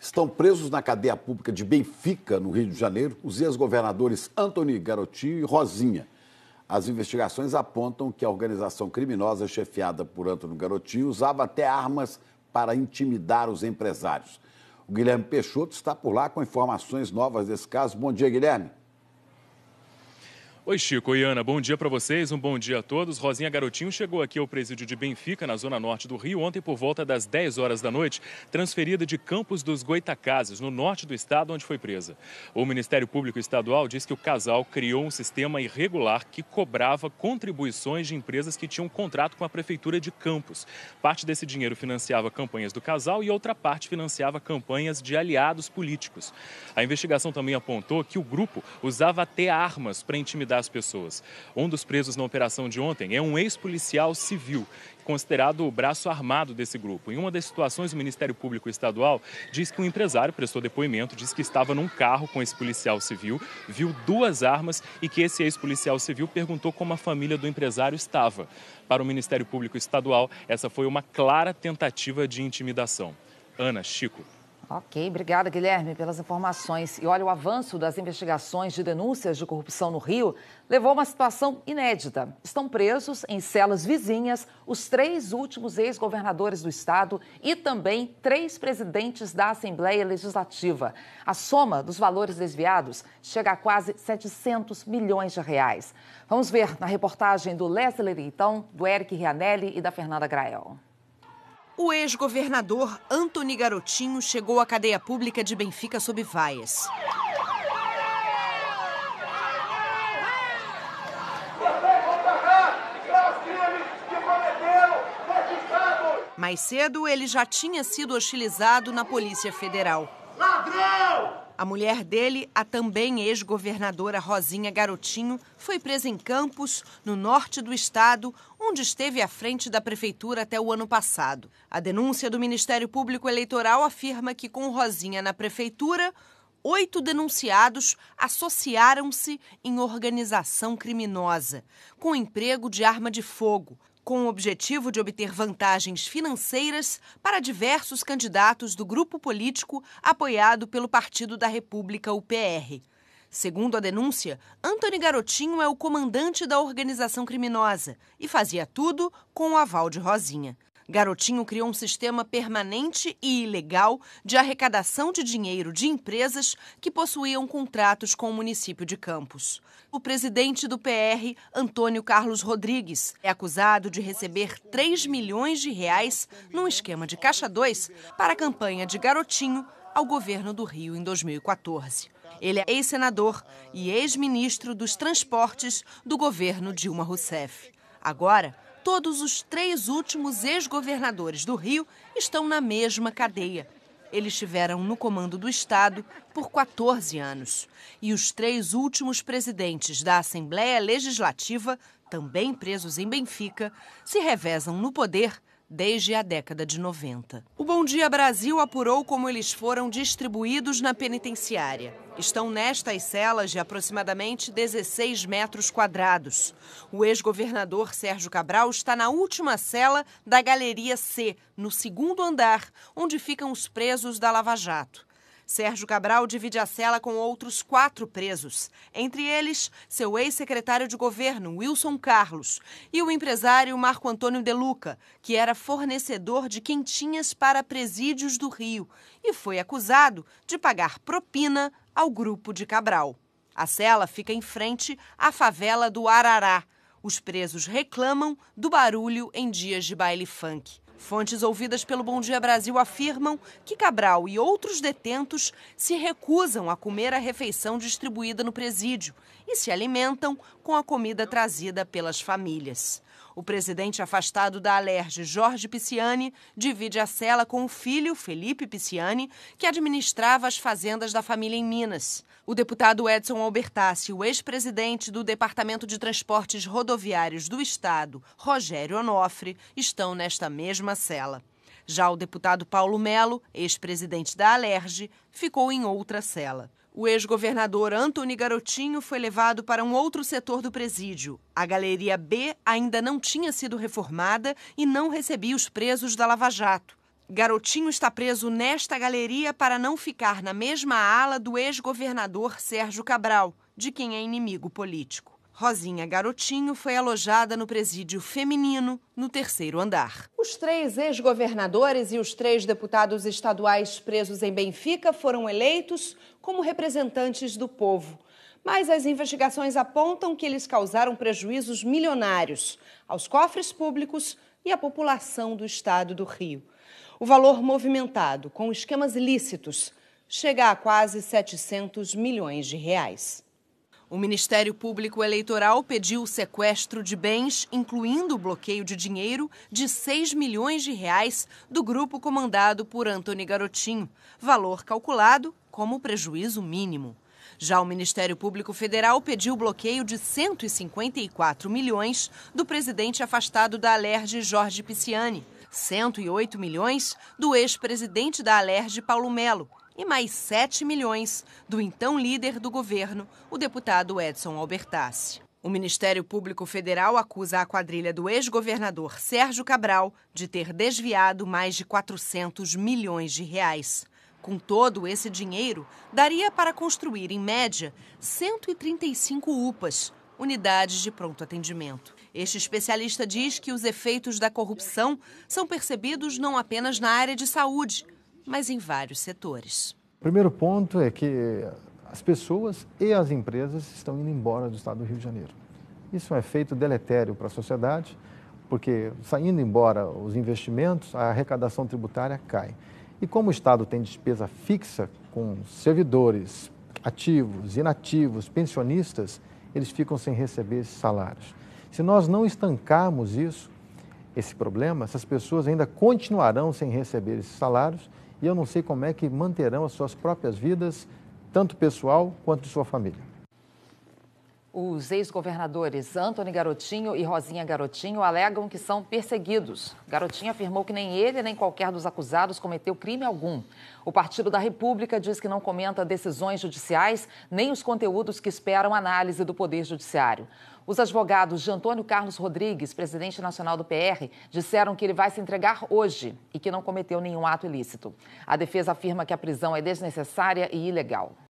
Estão presos na cadeia pública de Benfica, no Rio de Janeiro, os ex-governadores Antony Garotinho e Rosinha. As investigações apontam que a organização criminosa chefiada por Antônio Garotinho usava até armas para intimidar os empresários. O Guilherme Peixoto está por lá com informações novas desse caso. Bom dia, Guilherme. Oi, Chico e Ana, bom dia para vocês, um bom dia a todos. Rosinha Garotinho chegou aqui ao presídio de Benfica, na zona norte do Rio, ontem por volta das 10 horas da noite, transferida de Campos dos Goitacazes, no norte do estado, onde foi presa. O Ministério Público Estadual diz que o casal criou um sistema irregular que cobrava contribuições de empresas que tinham um contrato com a Prefeitura de Campos. Parte desse dinheiro financiava campanhas do casal e outra parte financiava campanhas de aliados políticos. A investigação também apontou que o grupo usava até armas para intimidar liberar pessoas. Um dos presos na operação de ontem é um ex-policial civil, considerado o braço armado desse grupo. Em uma das situações, o Ministério Público Estadual diz que um empresário prestou depoimento, diz que estava num carro com esse policial civil, viu duas armas e que esse ex-policial civil perguntou como a família do empresário estava. Para o Ministério Público Estadual, essa foi uma clara tentativa de intimidação. Ana, Chico, Ok, obrigada Guilherme pelas informações. E olha, o avanço das investigações de denúncias de corrupção no Rio levou a uma situação inédita. Estão presos em celas vizinhas os três últimos ex-governadores do estado e também três presidentes da Assembleia Legislativa. A soma dos valores desviados chega a quase 700 milhões de reais. Vamos ver na reportagem do Leslie Leitão, do Eric Rianelli e da Fernanda Grael. O ex-governador Antony Garotinho chegou à cadeia pública de Benfica sob vaias. Mais cedo, ele já tinha sido hostilizado na Polícia Federal. Ladrão! A mulher dele, a também ex-governadora Rosinha Garotinho, foi presa em Campos, no norte do estado, onde esteve à frente da prefeitura até o ano passado. A denúncia do Ministério Público Eleitoral afirma que, com Rosinha na prefeitura, oito denunciados associaram-se em organização criminosa, com emprego de arma de fogo, com o objetivo de obter vantagens financeiras para diversos candidatos do grupo político apoiado pelo Partido da República, UPR. Segundo a denúncia, Antony Garotinho é o comandante da organização criminosa e fazia tudo com o aval de Rosinha. Garotinho criou um sistema permanente e ilegal de arrecadação de dinheiro de empresas que possuíam contratos com o município de Campos. O presidente do PR, Antônio Carlos Rodrigues, é acusado de receber 3 milhões de reais num esquema de Caixa 2 para a campanha de Garotinho ao governo do Rio em 2014. Ele é ex-senador e ex-ministro dos Transportes do governo Dilma Rousseff. Agora, todos os três últimos ex-governadores do Rio estão na mesma cadeia. Eles estiveram no comando do Estado por 14 anos. E os três últimos presidentes da Assembleia Legislativa, também presos em Benfica, se revezam no poder desde a década de 90. O Bom Dia Brasil apurou como eles foram distribuídos na penitenciária. Estão nestas celas de aproximadamente 16 metros quadrados. O ex-governador Sérgio Cabral está na última cela da Galeria C, no segundo andar, onde ficam os presos da Lava Jato. Sérgio Cabral divide a cela com outros quatro presos, entre eles seu ex-secretário de governo, Wilson Carlos, e o empresário Marco Antônio Deluca, que era fornecedor de quentinhas para presídios do Rio e foi acusado de pagar propina ao grupo de Cabral. A cela fica em frente à favela do Arará. Os presos reclamam do barulho em dias de baile funk. Fontes ouvidas pelo Bom Dia Brasil afirmam que Cabral e outros detentos se recusam a comer a refeição distribuída no presídio e se alimentam com a comida trazida pelas famílias. O presidente afastado da Alerj, Jorge Pisciani, divide a cela com o filho, Felipe Pisciani, que administrava as fazendas da família em Minas. O deputado Edson Albertassi, o ex-presidente do Departamento de Transportes Rodoviários do Estado, Rogério Onofre, estão nesta mesma cela. Já o deputado Paulo Melo, ex-presidente da Alerj, ficou em outra cela. O ex-governador Antony Garotinho foi levado para um outro setor do presídio. A Galeria B ainda não tinha sido reformada e não recebia os presos da Lava Jato. Garotinho está preso nesta galeria para não ficar na mesma ala do ex-governador Sérgio Cabral, de quem é inimigo político. Rosinha Garotinho foi alojada no presídio feminino, no terceiro andar. Os três ex-governadores e os três deputados estaduais presos em Benfica foram eleitos como representantes do povo. Mas as investigações apontam que eles causaram prejuízos milionários aos cofres públicos e à população do estado do Rio. O valor movimentado com esquemas ilícitos chega a quase 700 milhões de reais. O Ministério Público Eleitoral pediu o sequestro de bens, incluindo o bloqueio de dinheiro de 6 milhões de reais do grupo comandado por Antônio Garotinho, valor calculado como prejuízo mínimo. Já o Ministério Público Federal pediu o bloqueio de 154 milhões do presidente afastado da Alerge, Jorge Pisciani, 108 milhões do ex-presidente da Alerge, Paulo Melo e mais 7 milhões do então líder do governo, o deputado Edson Albertassi. O Ministério Público Federal acusa a quadrilha do ex-governador Sérgio Cabral de ter desviado mais de 400 milhões de reais. Com todo esse dinheiro, daria para construir, em média, 135 UPAs, unidades de pronto atendimento. Este especialista diz que os efeitos da corrupção são percebidos não apenas na área de saúde, mas em vários setores. O primeiro ponto é que as pessoas e as empresas estão indo embora do estado do Rio de Janeiro. Isso é feito deletério para a sociedade, porque saindo embora os investimentos, a arrecadação tributária cai. E como o Estado tem despesa fixa com servidores, ativos, inativos, pensionistas, eles ficam sem receber esses salários. Se nós não estancarmos isso, esse problema, essas pessoas ainda continuarão sem receber esses salários e eu não sei como é que manterão as suas próprias vidas, tanto pessoal quanto de sua família. Os ex-governadores Antônio Garotinho e Rosinha Garotinho alegam que são perseguidos. Garotinho afirmou que nem ele nem qualquer dos acusados cometeu crime algum. O Partido da República diz que não comenta decisões judiciais nem os conteúdos que esperam análise do Poder Judiciário. Os advogados de Antônio Carlos Rodrigues, presidente nacional do PR, disseram que ele vai se entregar hoje e que não cometeu nenhum ato ilícito. A defesa afirma que a prisão é desnecessária e ilegal.